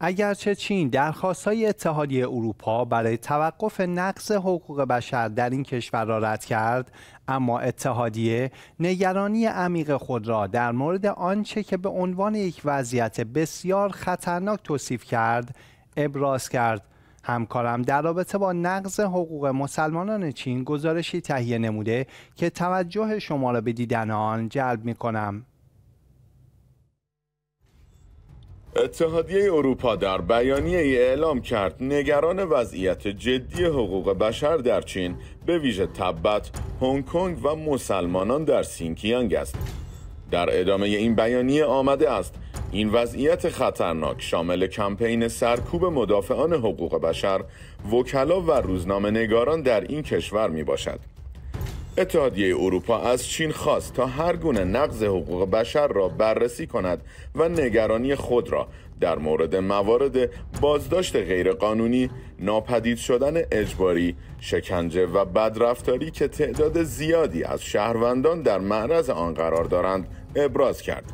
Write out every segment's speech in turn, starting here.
اگرچه چین درخواست های اتحادیه اروپا برای توقف نقض حقوق بشر در این کشور را رد کرد اما اتحادیه نگرانی عمیق خود را در مورد آنچه که به عنوان یک وضعیت بسیار خطرناک توصیف کرد ابراز کرد همکارم در رابطه با نقض حقوق مسلمانان چین گزارشی تهیه نموده که توجه شما را به دیدن آن جلب می کنم. اتحادیه اروپا در بیانیه ای اعلام کرد نگران وضعیت جدی حقوق بشر در چین به ویژه تبت، هنگ کنگ و مسلمانان در سینکیانگ است. در ادامه این بیانیه آمده است این وضعیت خطرناک شامل کمپین سرکوب مدافعان حقوق بشر، وکلا و روزنامه نگاران در این کشور می باشد. اتحادیه اروپا از چین خواست تا هر گونه نقض حقوق بشر را بررسی کند و نگرانی خود را در مورد موارد بازداشت غیرقانونی، ناپدید شدن اجباری، شکنجه و بدرفتاری که تعداد زیادی از شهروندان در معرض آن قرار دارند ابراز کرد.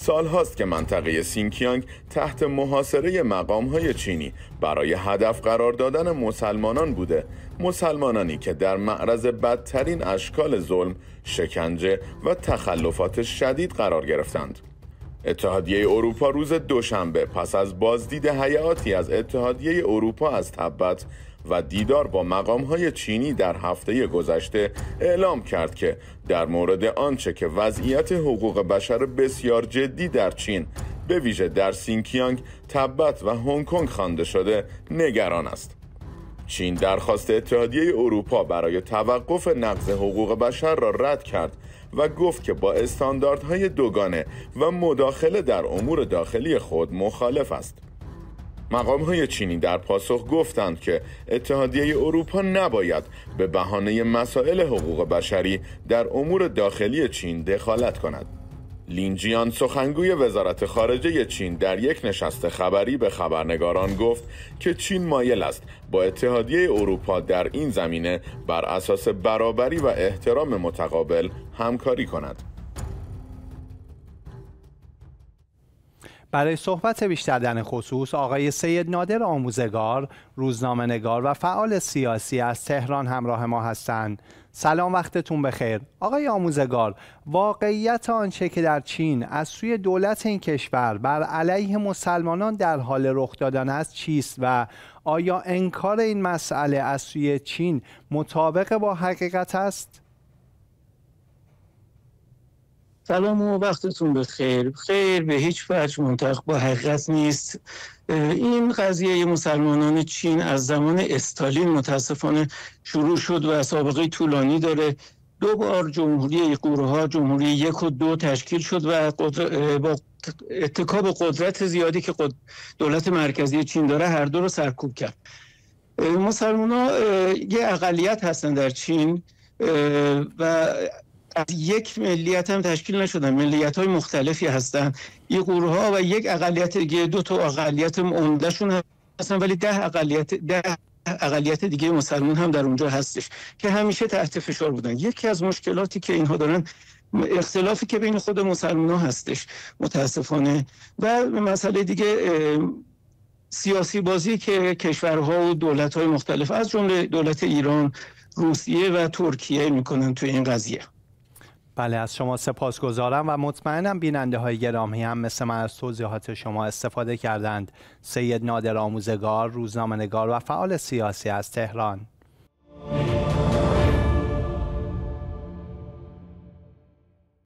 سال هاست که منطقه سینکیانگ تحت محاصره مقام های چینی برای هدف قرار دادن مسلمانان بوده مسلمانانی که در معرض بدترین اشکال ظلم، شکنجه و تخلفات شدید قرار گرفتند اتحادیه اروپا روز دوشنبه پس از بازدید حیاتی از اتحادیه اروپا از تبت و دیدار با مقام های چینی در هفته گذشته اعلام کرد که در مورد آنچه که وضعیت حقوق بشر بسیار جدی در چین به ویژه در سینکیانگ، تبت و هنگ کنگ خوانده شده نگران است. چین درخواست اتحادیه اروپا برای توقف نقض حقوق بشر را رد کرد و گفت که با استانداردهای دوگانه و مداخله در امور داخلی خود مخالف است. مقام های چینی در پاسخ گفتند که اتحادیه اروپا نباید به بهانه مسائل حقوق بشری در امور داخلی چین دخالت کند. لینجیان سخنگوی وزارت خارجه چین در یک نشست خبری به خبرنگاران گفت که چین مایل است با اتحادیه اروپا در این زمینه بر اساس برابری و احترام متقابل همکاری کند. برای صحبت بیشتر در خصوص آقای سید نادر آموزگار، روزنامهنگار و فعال سیاسی از تهران همراه ما هستند. سلام وقتتون بخیر. آقای آموزگار، واقعیت آنچه که در چین از سوی دولت این کشور بر علیه مسلمانان در حال رخ دادن است چیست و آیا انکار این مسئله از سوی چین مطابق با حقیقت است؟ سلام و وقتتون به خیر خیر به هیچ وجه منطق با حقیقت نیست این قضیه مسلمانان چین از زمان استالین متاسفانه شروع شد و سابقه طولانی داره دو بار جمهوری قوره جمهوری یک و دو تشکیل شد و با اتکاب قدرت زیادی که دولت مرکزی چین داره هر دو رو سرکوب کرد مسلمان ها یه اقلیت هستن در چین و از یک ملیت هم تشکیل نشدن ملیت های مختلفی هستن این و یک اقلیت دیگه دو تا اقلیت عمدهشون هستن ولی ده اقلیت ده اقلیت دیگه مسلمان هم در اونجا هستش که همیشه تحت فشار بودن یکی از مشکلاتی که اینها دارن اختلافی که بین خود مسلمان ها هستش متاسفانه و مسئله دیگه سیاسی بازی که کشورها و دولت های مختلف از جمله دولت ایران روسیه و ترکیه میکنن توی این قضیه بله از شما گذارم و مطمئنم بیننده های گرامی هم مثل من از توضیحات شما استفاده کردند سید نادر آموزگار روزنامه‌نگار و فعال سیاسی از تهران